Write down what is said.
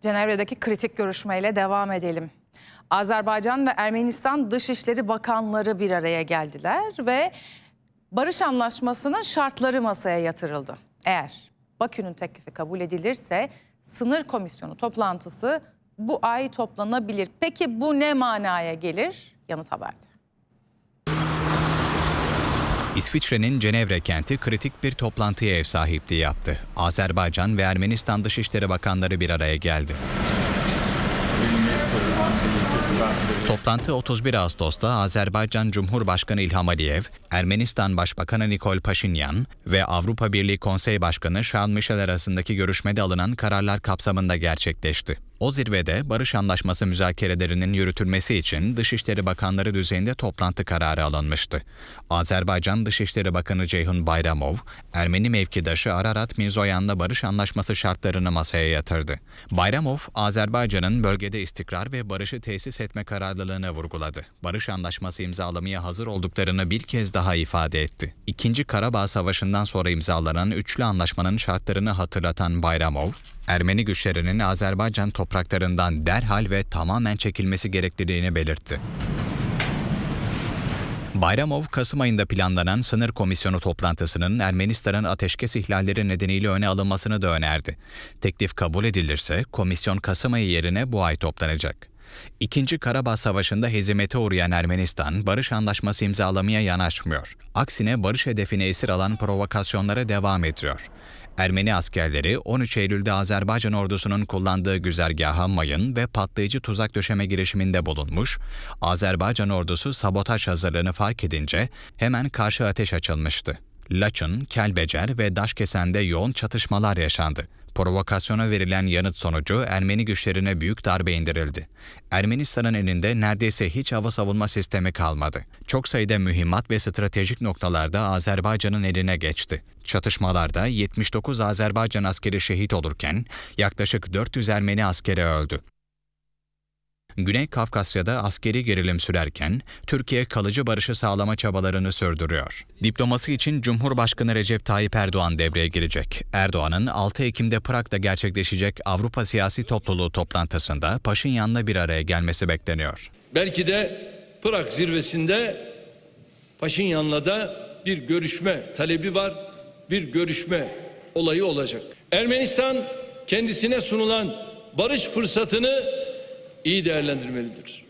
Cenevre'deki kritik görüşmeyle devam edelim. Azerbaycan ve Ermenistan Dışişleri Bakanları bir araya geldiler ve barış anlaşmasının şartları masaya yatırıldı. Eğer Bakü'nün teklifi kabul edilirse sınır komisyonu toplantısı bu ay toplanabilir. Peki bu ne manaya gelir? Yanıt haberde. İsviçre'nin Cenevre kenti kritik bir toplantıya ev sahipliği yaptı. Azerbaycan ve Ermenistan Dışişleri Bakanları bir araya geldi. Toplantı 31 Ağustos'ta Azerbaycan Cumhurbaşkanı İlham Aliyev, Ermenistan Başbakanı Nikol Paşinyan ve Avrupa Birliği Konsey Başkanı Charles Michel arasındaki görüşmede alınan kararlar kapsamında gerçekleşti. O zirvede barış anlaşması müzakerelerinin yürütülmesi için Dışişleri Bakanları düzeyinde toplantı kararı alınmıştı. Azerbaycan Dışişleri Bakanı Ceyhun Bayramov, Ermeni mevkidaşı Ararat Mirzoyan'la barış anlaşması şartlarını masaya yatırdı. Bayramov, Azerbaycan'ın bölgede istikrar ve barışı tesis etme kararlılığını vurguladı. Barış anlaşması imzalamaya hazır olduklarını bir kez daha ifade etti. İkinci Karabağ Savaşı'ndan sonra imzalanan üçlü anlaşmanın şartlarını hatırlatan Bayramov, Ermeni güçlerinin Azerbaycan topraklarından derhal ve tamamen çekilmesi gerektiğini belirtti. Bayramov, Kasım ayında planlanan sınır komisyonu toplantısının Ermenistan'ın ateşkes ihlalleri nedeniyle öne alınmasını da önerdi. Teklif kabul edilirse komisyon Kasım ayı yerine bu ay toplanacak. İkinci Karabağ Savaşı'nda hezimete uğrayan Ermenistan, barış anlaşması imzalamaya yanaşmıyor. Aksine barış hedefine esir alan provokasyonlara devam ediyor. Ermeni askerleri 13 Eylül'de Azerbaycan ordusunun kullandığı güzergaha mayın ve patlayıcı tuzak döşeme girişiminde bulunmuş, Azerbaycan ordusu sabotaj hazırlığını fark edince hemen karşı ateş açılmıştı. Laçın, Kelbecer ve Daşkesen'de yoğun çatışmalar yaşandı provokasyona verilen yanıt sonucu Ermeni güçlerine büyük darbe indirildi. Ermenistan'ın elinde neredeyse hiç hava savunma sistemi kalmadı. Çok sayıda mühimmat ve stratejik noktalarda Azerbaycan'ın eline geçti. Çatışmalarda 79 Azerbaycan askeri şehit olurken yaklaşık 400 Ermeni askeri öldü. Güney Kafkasya'da askeri gerilim sürerken Türkiye kalıcı barışı sağlama çabalarını sürdürüyor. Diploması için Cumhurbaşkanı Recep Tayyip Erdoğan devreye girecek. Erdoğan'ın 6 Ekim'de Prag'da gerçekleşecek Avrupa Siyasi Topluluğu toplantısında Paşinyan'la bir araya gelmesi bekleniyor. Belki de Prag zirvesinde Paşinyan'la da bir görüşme talebi var, bir görüşme olayı olacak. Ermenistan kendisine sunulan barış fırsatını iyi değerlendirmelidir.